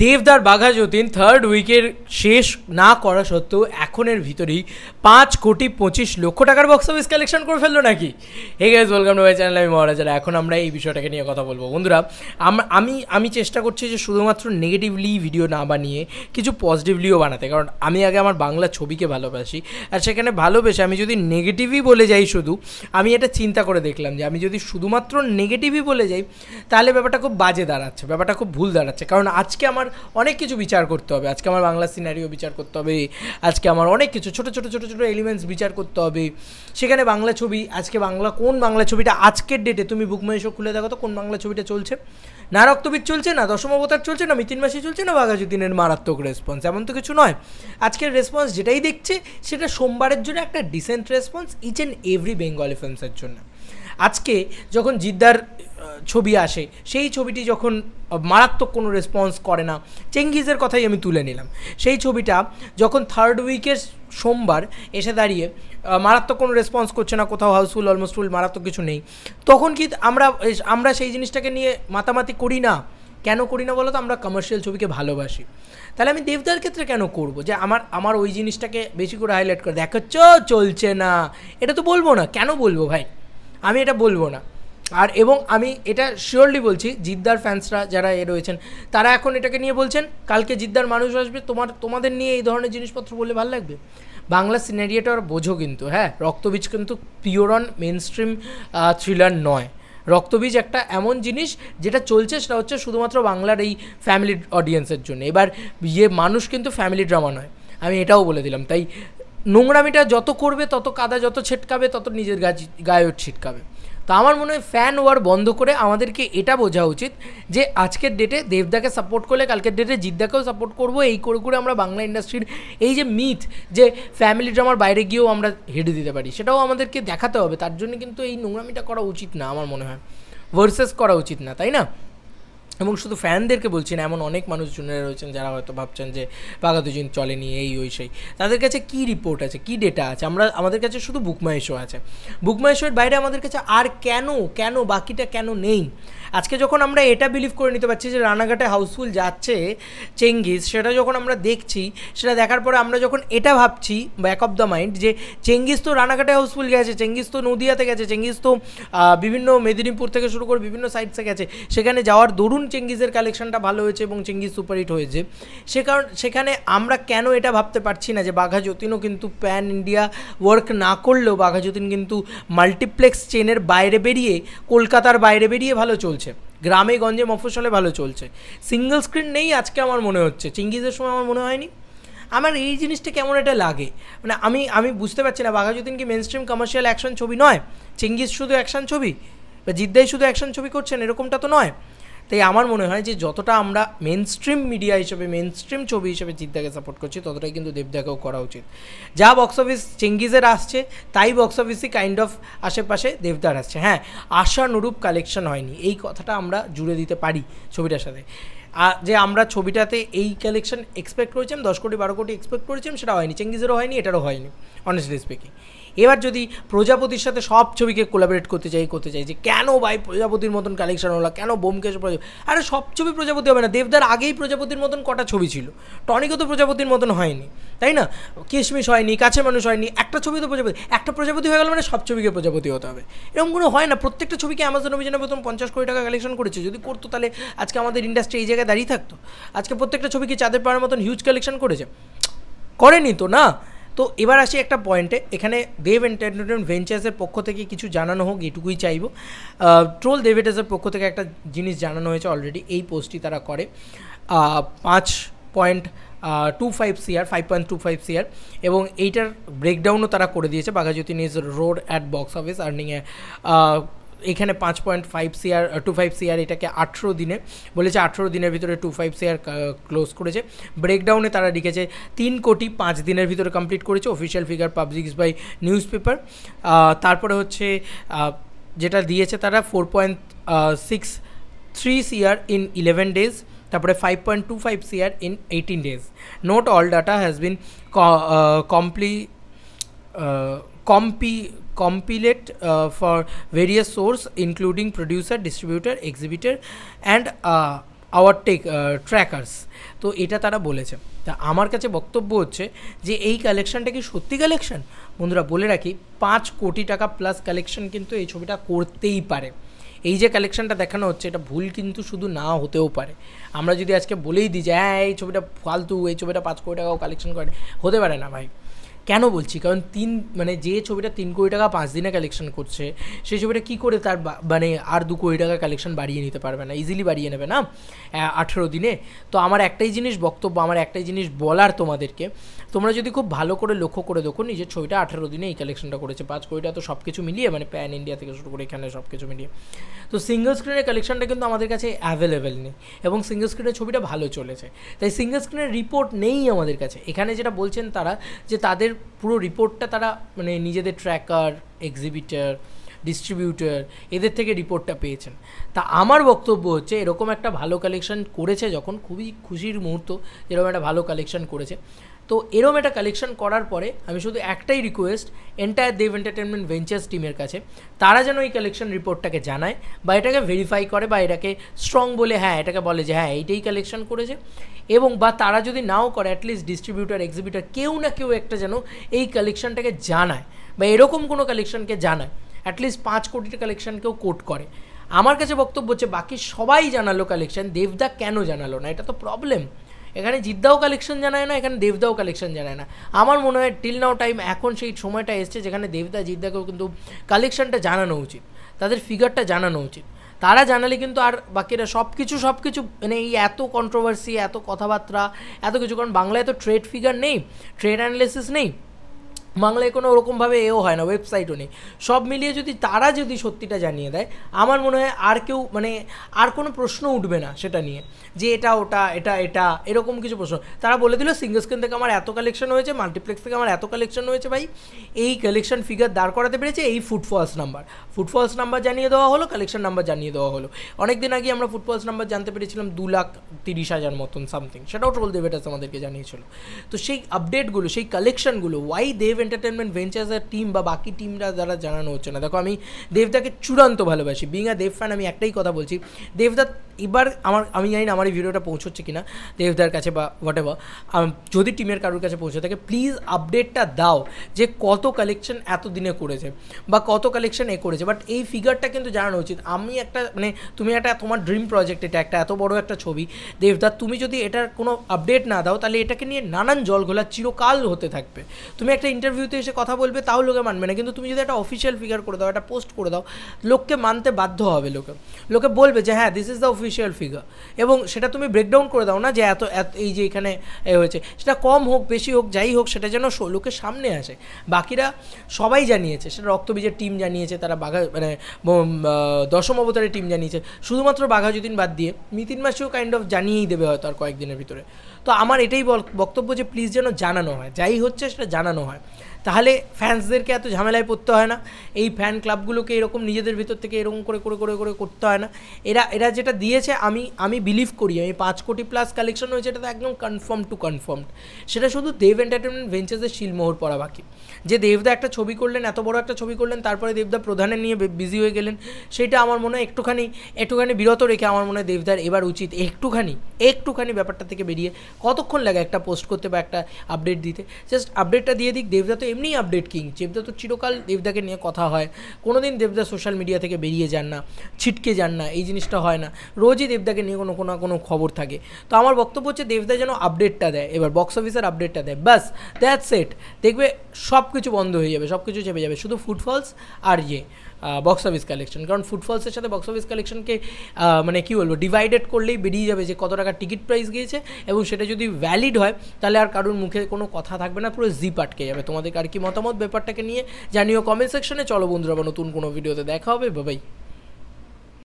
দেবদার বাঘা যতীন থার্ড উইকের শেষ না করা সত্ত্বেও এখনের ভিতরেই পাঁচ কোটি পঁচিশ লক্ষ টাকার বক্স অফিস কালেকশন করে ফেললো নাকি hey guys welcome to my channel আমি মহারাজারা এখন আমরা এই বিষয়টাকে নিয়ে কথা বলবো বন্ধুরা আমি আমি চেষ্টা করছি যে শুধুমাত্র নেগেটিভলি ভিডিও না বানিয়ে কিছু পজিটিভলিও বানাতে কারণ আমি আগে আমার বাংলা ছবিকে ভালোবাসি আর সেখানে ভালোবেসে আমি যদি নেগেটিভই বলে যাই শুধু আমি এটা চিন্তা করে দেখলাম যে আমি যদি শুধুমাত্র নেগেটিভই বলে যাই তাহলে ব্যাপারটা খুব বাজে দাঁড়াচ্ছে ব্যাপারটা খুব ভুল দাঁড়াচ্ছে কারণ আজকে আজকে আমার অনেক কিছু বিচার করতে হবে আজকে আমার বাংলা সিনারিও বিচার করতে হবে আজকে আমার অনেক কিছু ছোটো ছোটো ছোটো ছোটো এলিমেন্টস বিচার করতে হবে সেখানে বাংলা ছবি আজকে বাংলা কোন বাংলা ছবিটা আজকের ডেটে তুমি বুক শো খুলে দেখো তো কোন বাংলা ছবিটা চলছে না রক্তবীর চলছে না দশম অবতার চলছে না মিতিন মাসি চলছে না বাঘাজুদ্দিনের মারাত্মক রেসপন্স এমন তো কিছু নয় আজকের রেসপন্স যেটাই দেখছে সেটা সোমবারের জন্য একটা decent response each and every Bengali ফিল্মসের জন্য আজকে যখন জিদ্দার ছবি আসে সেই ছবিটি যখন মারাত্মক কোনো রেসপন্স করে না চেঙ্গিজের কথাই আমি তুলে নিলাম সেই ছবিটা যখন থার্ড উইকের সোমবার এসে দাঁড়িয়ে মারাত্মক কোনো রেসপন্স করছে না কোথাও হাউসফুল অলমোস্ট ফুল মারাত্মক কিছু নেই তখন কি আমরা আমরা সেই জিনিসটাকে নিয়ে মাতামাতি করি না কেন করি না বলো তো আমরা কমার্শিয়াল ছবিকে ভালোবাসি তাহলে আমি দেবদার ক্ষেত্রে কেন করব যে আমার আমার ওই জিনিসটাকে বেশি করে হাইলাইট করে দেখাচ্ছ চলছে না এটা তো বলবো না কেন বলবো ভাই আমি এটা বলবো না আর এবং আমি এটা শিওরলি বলছি জিদ্দার ফ্যান্সরা যারা এ রয়েছেন তারা এখন এটাকে নিয়ে বলছেন কালকে জিদ্দার মানুষ আসবে তোমার তোমাদের নিয়ে এই ধরনের জিনিসপত্র বলে ভালো লাগবে বাংলা সিনারিয়েটার বোঝো কিন্তু হ্যাঁ রক্তবীজ কিন্তু পিওরন মেন স্ট্রিম থ্রিলার নয় রক্তবীজ একটা এমন জিনিস যেটা চলছে সেটা হচ্ছে শুধুমাত্র বাংলার এই ফ্যামিলি অডিয়েন্সের জন্য এবার ইয়ে মানুষ কিন্তু ফ্যামিলি ড্রামা নয় আমি এটাও বলে দিলাম তাই নোংরামিটা যত করবে তত কাদা যত ছেটকাবে তত নিজের গায়ে ছিটকাবে তো আমার মনে হয় ফ্যান ওয়ার বন্ধ করে আমাদেরকে এটা বোঝা উচিত যে আজকের ডেটে দেবদাকে সাপোর্ট করলে কালকের ডেটে জিদ্দাকেও সাপোর্ট করব এই করে করে আমরা বাংলা ইন্ডাস্ট্রির এই যে মিথ যে ফ্যামিলি ড্রামার বাইরে গিয়েও আমরা হেঁটে দিতে পারি সেটাও আমাদেরকে দেখাতে হবে তার জন্য কিন্তু এই নোংরামিটা করা উচিত না আমার মনে হয় ভার্সেস করা উচিত না তাই না এবং শুধু ফ্যানদেরকে বলছি না এমন অনেক মানুষজনেরা রয়েছেন যারা হয়তো ভাবছেন যে বাঘাতুজিন চলেনি এই ওই সেই তাদের কাছে কি রিপোর্ট আছে কি ডেটা আছে আমরা আমাদের কাছে শুধু বুকমাই শো আছে বুকমাই শোয়ের বাইরে আমাদের কাছে আর কেন কেন বাকিটা কেন নেই আজকে যখন আমরা এটা বিলিভ করে নিতে পারছি যে রানাঘাটে হাউসফুল যাচ্ছে চেঙ্গিস সেটা যখন আমরা দেখছি সেটা দেখার পরে আমরা যখন এটা ভাবছি ব্যাক অফ দ্য মাইন্ড যে চেঙ্গিস তো রানাঘাটে হাউসফুল গেছে চেঙ্গিস তো নদিয়াতে গেছে চেঙ্গিস তো বিভিন্ন মেদিনীপুর থেকে শুরু করে বিভিন্ন সাইডসে গেছে সেখানে যাওয়ার দরুন চেঙ্গিজের কালেকশনটা ভালো হয়েছে এবং চেঙ্গিজ সুপার হিট হয়েছে সে কারণ সেখানে আমরা কেন এটা ভাবতে পারছি না যে বাঘা যতীনও কিন্তু প্যান ইন্ডিয়া ওয়ার্ক না করলেও বাঘা যতীন কিন্তু মাল্টিপ্লেক্স চেনের বাইরে বেরিয়ে কলকাতার বাইরে বেরিয়ে ভালো চলছে গ্রামে গঞ্জে মফসলে ভালো চলছে সিঙ্গল স্ক্রিন নেই আজকে আমার মনে হচ্ছে চিঙ্গিজের সময় আমার মনে হয়নি আমার এই জিনিসটা কেমন এটা লাগে মানে আমি আমি বুঝতে পারছি না বাঘা যতীন কি মেন স্ট্রিম কমার্শিয়াল অ্যাকশন ছবি নয় চিঙ্গিজ শুধু অ্যাকশন ছবি বা জিদ্দাই শুধু অ্যাকশন ছবি করছেন এরকমটা তো নয় তাই আমার মনে হয় যে যতটা আমরা মেন স্ট্রিম মিডিয়া হিসেবে মেন স্ট্রিম ছবি হিসেবে জিদ্দাকে সাপোর্ট করছি ততটাই কিন্তু দেবদাকেও করা উচিত যা বক্স অফিস চেঙ্গিজের আসছে তাই বক্স অফিসই কাইন্ড অফ আশেপাশে দেবদার আসছে হ্যাঁ আশানুরূপ কালেকশন হয়নি এই কথাটা আমরা জুড়ে দিতে পারি ছবিটার সাথে যে আমরা ছবিটাতে এই কালেকশন এক্সপেক্ট করেছিলাম দশ কোটি বারো কোটি এক্সপেক্ট করেছিলাম সেটা হয়নি চেঙ্গিজেরও হয়নি এটারও হয়নি অনেস্টলি স্পিকিং এবার যদি প্রজাপতির সাথে সব ছবিকে কোলাবরেট করতে চাই করতে চাই যে কেন ভাই প্রজাপতির মতন কালেকশন হলো কেন বোমকেশ প্রজাপতি আরে সব ছবি প্রজাপতি হবে না দেবদার আগেই প্রজাপতির মতন কটা ছবি ছিল টনিকও তো প্রজাপতির মতন হয়নি তাই না কিশমিশ হয়নি কাছে মানুষ হয়নি একটা ছবি তো প্রজাপতি একটা প্রজাপতি হয়ে গেল মানে সব ছবিকে প্রজাপতি হতে হবে এরকম কোনো হয় না প্রত্যেকটা ছবিকে অ্যামাজন অভিযানে প্রথম পঞ্চাশ কোটি টাকা কালেকশন করেছে যদি করতো তাহলে আজকে আমাদের ইন্ডাস্ট্রি এই জায়গায় দাঁড়িয়ে থাকতো আজকে প্রত্যেকটা ছবিকে চাঁদের পাওয়ার মতন হিউজ কালেকশন করেছে করেনি তো না তো এবার আসি একটা পয়েন্টে এখানে দেব এন্টারটেনমেন্ট ভেঞ্চার্সের পক্ষ থেকে কিছু জানানো হোক এটুকুই চাইব ট্রোল দেভেটার্সের পক্ষ থেকে একটা জিনিস জানানো হয়েছে অলরেডি এই পোস্টটি তারা করে পাঁচ point two five CR five point two five CR এবং এইটার ব্রেকডাউনও তারা করে দিয়েছে Baghajatin is road at box office আর্নিংয়ে এখানে পাঁচ point five CR two five CR এটাকে আঠেরো দিনে বলেছে আঠেরো দিনের ভিতরে টু ফাইভ সিআর ক্লোজ করেছে ব্রেকডাউনে তারা লিখেছে তিন কোটি পাঁচ দিনের ভিতরে কমপ্লিট করেছে official figure publish by newspaper তারপরে হচ্ছে যেটা দিয়েছে তারা four point six three CR in eleven days তারপরে five point two five CR in eighteen days note all data has been compli compi compiled for various source including producer distributor distributor and our tech trackers তো এটা তারা বলেছে তা আমার কাছে বক্তব্য হচ্ছে যে এই কালেকশানটা কি সত্যি কালেকশান বন্ধুরা বলে রাখি পাঁচ কোটি টাকা প্লাস কালেকশন কিন্তু এই ছবিটা করতেই পারে এই যে কালেকশানটা দেখানো হচ্ছে এটা ভুল কিন্তু শুধু না হতেও পারে আমরা যদি আজকে বলেই দিই যে হ্যাঁ এই ছবিটা ফালতু এই ছবিটা পাঁচ কোটি টাকাও কালেকশন করে হতে পারে না ভাই কেন বলছি কারণ তিন মানে যে ছবিটা তিন কোটি টাকা পাঁচ দিনে কালেকশন করছে সেই ছবিটা কী করে তার মানে আর দু কোটি টাকা কালেকশন বাড়িয়ে নিতে পারবে না ইজিলি বাড়িয়ে নেবে না আঠেরো দিনে তো আমার একটাই জিনিস বক্তব্য আমার একটাই জিনিস বলার তোমাদেরকে তোমরা যদি খুব ভালো করে লক্ষ্য করে দেখো নিজের ছবিটা আঠেরো দিনে এই কালেকশনটা করেছে পাঁচ কোটিটা তো সব কিছু মিলিয়ে মানে প্যান ইন্ডিয়া থেকে শুরু করে এখানে সব কিছু মিলিয়ে তো সিঙ্গল স্ক্রিনের কালেকশনটা কিন্তু আমাদের কাছে অ্যাভেলেবেল নেই এবং সিঙ্গল স্ক্রিনের ছবিটা ভালো চলেছে তাই সিঙ্গেল স্ক্রিনের রিপোর্ট নেই আমাদের কাছে এখানে যেটা বলছেন তারা যে তাদের পুরো রিপোর্টটা তারা মানে নিজেদের ট্র্যাকার এক্সিবিটার ডিস্ট্রিবিউটার এদের থেকে রিপোর্টটা পেয়েছেন তা আমার বক্তব্য হচ্ছে এরকম একটা ভালো কালেকশন করেছে যখন খুবই খুশির মুহূর্ত এরকম একটা ভালো কালেকশন করেছে তো এরম এটা কালেকশন করার পরে আমি শুধু একটাই request entire Dev entertainment ventures টিমের কাছে তারা যেন এই কালেকশন রিপোর্টটাকে জানায় বা এটাকে ভেরিফাই করে বা এটাকে স্ট্রং বলে হ্যাঁ এটাকে বলে যে হ্যাঁ এইটাই কালেকশন করেছে এবং বা তারা যদি নাও করে অ্যাটলিস্ট ডিস্ট্রিবিউটার এক্সিবিটার কেউ না কেউ একটা যেন এই কালেকশনটাকে জানায় বা এরকম কোনো কালেকশনকে জানায় অ্যাটলিস্ট পাঁচ কোটির কালেকশনকেও কোট করে আমার কাছে বক্তব্য হচ্ছে বাকি সবাই জানালো কালেকশন দেবদা কেন জানালো না এটা তো প্রবলেম এখানে জিদ্দাও কালেকশন জানায় না এখানে দেবদাও কালেকশন জানায় না আমার মনে হয় টিল নাও টাইম এখন সেই সময়টা এসছে যেখানে দেবদা জিদ্দাকেও কিন্তু কালেকশনটা জানানো উচিত তাদের ফিগারটা জানানো উচিত তারা জানালে কিন্তু আর বাকিরা সব কিছু সব কিছু মানে এই এত কন্ট্রোভার্সি এত কথাবার্তা এত কিছু কারণ বাংলায় তো ট্রেড ফিগার নেই ট্রেড অ্যানালিসিস নেই বাংলায় কোনো ওরকমভাবে এও হয় না ওয়েবসাইটও নেই সব মিলিয়ে যদি তারা যদি সত্যিটা জানিয়ে দেয় আমার মনে হয় আর কেউ মানে আর কোনো প্রশ্ন উঠবে না সেটা নিয়ে যে এটা ওটা এটা এটা এরকম কিছু প্রশ্ন তারা বলে দিল সিঙ্গল স্ক্রিন থেকে আমার এত কালেকশন হয়েছে মাল্টিপ্লেক্স থেকে আমার এত কালেকশন হয়েছে ভাই এই কালেকশন ফিগার দাঁড় করাতে পেরেছে এই ফুটফলস নাম্বার ফুটফলস নাম্বার জানিয়ে দেওয়া হলো কালেকশন নাম্বার জানিয়ে দেওয়া হলো অনেক দিন আগে আমরা ফুটফলস নাম্বার জানতে পেরেছিলাম দু লাখ তিরিশ হাজার মতন সামথিং সেটাও দেব দেবেটাস আমাদেরকে জানিয়েছিল তো সেই আপডেটগুলো সেই কালেকশনগুলো ওয়াই দেব এন্টারটেনমেন্ট ভেঞ্চার্স আর টিম বা বাকি টিমরা যারা জানানো হচ্ছে না দেখো আমি দেবদাকে চূড়ান্ত ভালোবাসি বিং আ দেব ফ্যান আমি একটাই কথা বলছি দেবদা এবার আমার আমি জানি না আমার আমার এই ভিডিওটা পৌঁছচ্ছে কিনা দেবদার কাছে বা হোয়াট এভার যদি টিমের কারোর কাছে পৌঁছে থাকে প্লিজ আপডেটটা দাও যে কত কালেকশন এতদিনে করেছে বা কত কালেকশন এ করেছে বাট এই ফিগারটা কিন্তু জানানো উচিত আমি একটা মানে তুমি একটা তোমার ড্রিম প্রজেক্ট এটা একটা এত বড় একটা ছবি দেবদার তুমি যদি এটার কোনো আপডেট না দাও তাহলে এটাকে নিয়ে নানান জলঘোলা চিরকাল হতে থাকবে তুমি একটা ইন্টারভিউতে এসে কথা বলবে তাও লোকে মানবে না কিন্তু তুমি যদি একটা অফিসিয়াল ফিগার করে দাও একটা পোস্ট করে দাও লোককে মানতে বাধ্য হবে লোকে লোকে বলবে যে হ্যাঁ this is the official figure এবং সেটা তুমি ব্রেকডাউন করে দাও না যে এত এই যে এখানে এ হয়েছে সেটা কম হোক বেশি হোক যাই হোক সেটা যেন লোকের সামনে আসে বাকিরা সবাই জানিয়েছে সেটা রক্তবীজের টিম জানিয়েছে তারা বাঘা মানে দশম অবতারের টিম জানিয়েছে শুধুমাত্র বাঘাযতীন বাদ দিয়ে মিতিন মাসিও কাইন্ড অফ জানিয়েই দেবে হয়তো আর কয়েকদিনের ভিতরে তো আমার এটাই বক্তব্য যে প্লিজ যেন জানানো হয় যাই হচ্ছে সেটা জানানো হয় তাহলে ফ্যান্সদেরকে এত ঝামেলায় পড়তে হয় না এই ফ্যান ক্লাবগুলোকে এরকম নিজেদের ভিতর থেকে এরকম করে করে করে করে করতে হয় না এরা এরা যেটা দিয়েছে আমি আমি বিলিভ করি আমি পাঁচ কোটি প্লাস কালেকশন হয়েছে এটা তো একদম কনফার্ম টু কনফার্ম সেটা শুধু দেব এন্টারটেনমেন্ট ভেঞ্চার্সের শিলমোহর পড়া বাকি যে দেবদা একটা ছবি করলেন এত বড় একটা ছবি করলেন তারপরে দেবদা প্রধানের নিয়ে বিজি হয়ে গেলেন সেটা আমার মনে হয় একটুখানি একটুখানি বিরত রেখে আমার মনে হয় দেবদার এবার উচিত একটুখানি একটুখানি ব্যাপারটা থেকে বেরিয়ে কতক্ষণ লাগে একটা পোস্ট করতে বা একটা আপডেট দিতে জাস্ট আপডেটটা দিয়ে দিক দেবদা তো এমনিই আপডেট কিং দেবদা তো চিরকাল দেবদাকে নিয়ে কথা হয় কোনো দিন দেবদা সোশ্যাল মিডিয়া থেকে বেরিয়ে যান না ছিটকে যান না এই জিনিসটা হয় না রোজই দেবদাকে নিয়ে কোনো কোনো কোনো খবর থাকে তো আমার বক্তব্য হচ্ছে দেবদা যেন আপডেটটা দেয় এবার বক্স অফিসের আপডেটটা দেয় ব্যাস দ্যাটস সেট দেখবে সব কিছু বন্ধ হয়ে যাবে সব কিছু চেপে যাবে শুধু ফুটফলস আর ইয়ে বক্স অফিস কালেকশন কারণ ফুটফলসের সাথে বক্স অফিস কালেকশনকে মানে কী বলবো ডিভাইডেড করলেই বেরিয়ে যাবে যে কত টাকা টিকিট প্রাইস গিয়েছে এবং সেটা যদি ভ্যালিড হয় তাহলে আর কারুর মুখে কোনো কথা থাকবে না পুরো জিপ আটকে যাবে তোমাদের আর কি মতামত ব্যাপারটাকে নিয়ে জানিও কমেন্ট সেকশনে চলো বন্ধুরা নতুন কোনো ভিডিওতে দেখা হবে বাবাই